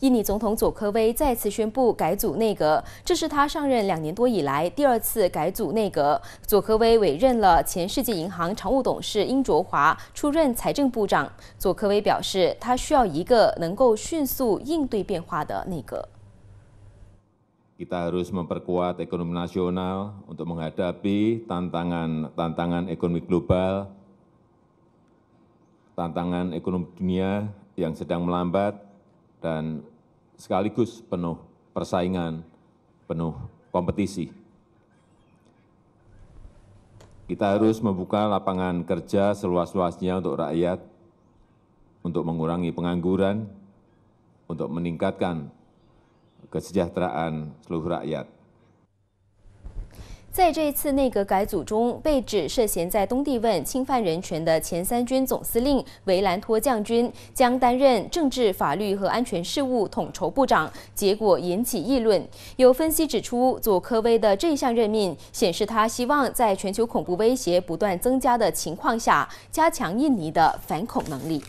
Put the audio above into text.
印尼总统佐科维再次宣布改组内阁，这是他上任两年多以来第二次改组内阁。佐科维委任了前世界银行常务董事英卓华出任财政部长。佐科维表示，他需要一个能够迅速应对变化的内阁。kita harus memperkuat ekonomi nasional untuk menghadapi tantangan tantangan ekonomi global, tantangan ekonomi dunia yang sedang melambat. dan sekaligus penuh persaingan, penuh kompetisi. Kita harus membuka lapangan kerja seluas-luasnya untuk rakyat, untuk mengurangi pengangguran, untuk meningkatkan kesejahteraan seluruh rakyat. 在这次内阁改组中，被指涉嫌在东帝汶侵犯人权的前三军总司令维兰托将军将担任政治、法律和安全事务统筹部长，结果引起议论。有分析指出，佐科威的这项任命显示他希望在全球恐怖威胁不断增加的情况下，加强印尼的反恐能力。